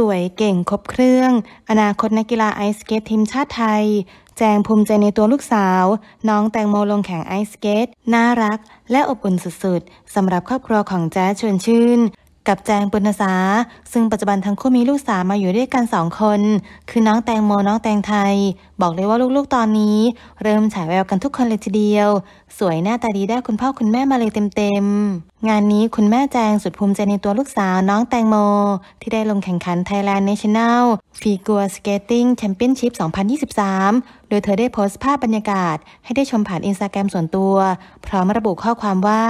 สวยเก่งครบเครื่อง อนาคตนักกีฬาไอสเกตทีมชาติไทย แจงภูมิใจในตัวลูกสาว น้องแตงโมลงแข่งไอสเกต น่ารักและอบอุ่นสุดๆสำหรับครอบครัวของแจ๊ชวนชื่น กับแจงปุณสาซึ่งปัจจุบันทั้งคู่มีลูกสาวมาอยู่ด้วยกันสองคน คือน้องแตงโมน้องแตงไทย บอกเลยว่าลูกๆตอนนี้ เริ่มฉายแววกันทุกคนเลยทีเดียว สวยหน้าตาดีได้คุณพ่อคุณแม่มาเลยเต็มๆงานนี้คุณแม่แจงสุดภูมิใจในตัวลูกสาวน้องแตงโม ที่ได้ลงแข่งขัน Thailand National Figure Skating Championship 2023 โดยเธอได้โพสต์ภาพบรรยากาศให้ได้ชมผ่านอินสตาแกรมส่วนตัว พร้อมระบุข้อความว่า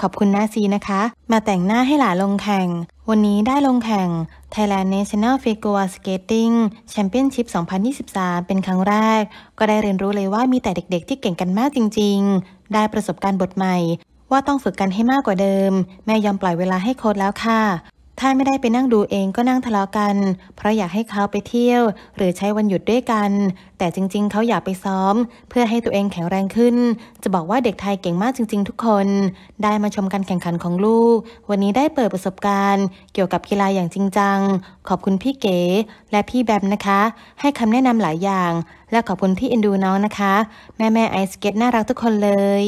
ขอบคุณนาซีนะคะ มาแต่งหน้าให้หลานลงแข่ง วันนี้ได้ลงแข่ง Thailand National Figure Skating Championship 2023 เป็นครั้งแรก ก็ได้เรียนรู้เลยว่ามีแต่เด็กๆที่เก่งกันมากจริง ๆ ได้ประสบการณ์บทใหม่ว่าต้องฝึกกันให้มากกว่าเดิมแม่ยอมปล่อยเวลาให้โค้ดแล้วค่ะ ถ้าไม่ได้ไปนั่งดูเองก็นั่งทะเลาะกัน เพราะอยากให้เขาไปเที่ยวหรือใช้วันหยุดด้วยกัน แต่จริงๆเขาอยากไปซ้อมเพื่อให้ตัวเองแข็งแรงขึ้น จะบอกว่าเด็กไทยเก่งมากจริงๆทุกคนได้มาชมการแข่งขันของลูก วันนี้ได้เปิดประสบการณ์ เกี่ยวกับกีฬาอย่างจริงจังขอบคุณพี่เก๋และพี่แบมนะคะ ให้คำแนะนำหลายอย่าง และขอบคุณที่อินดูน้องนะคะ แม่แม่ไอสเก็ตน่ารักทุกคนเลย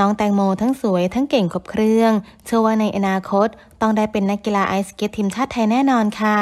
น้องแตงโมทั้งสวยทั้งเก่งครบเครื่อง เชื่อว่าในอนาคตต้องได้เป็นนักกีฬาไอสเก็ตทีมชาติไทยแน่นอนค่ะ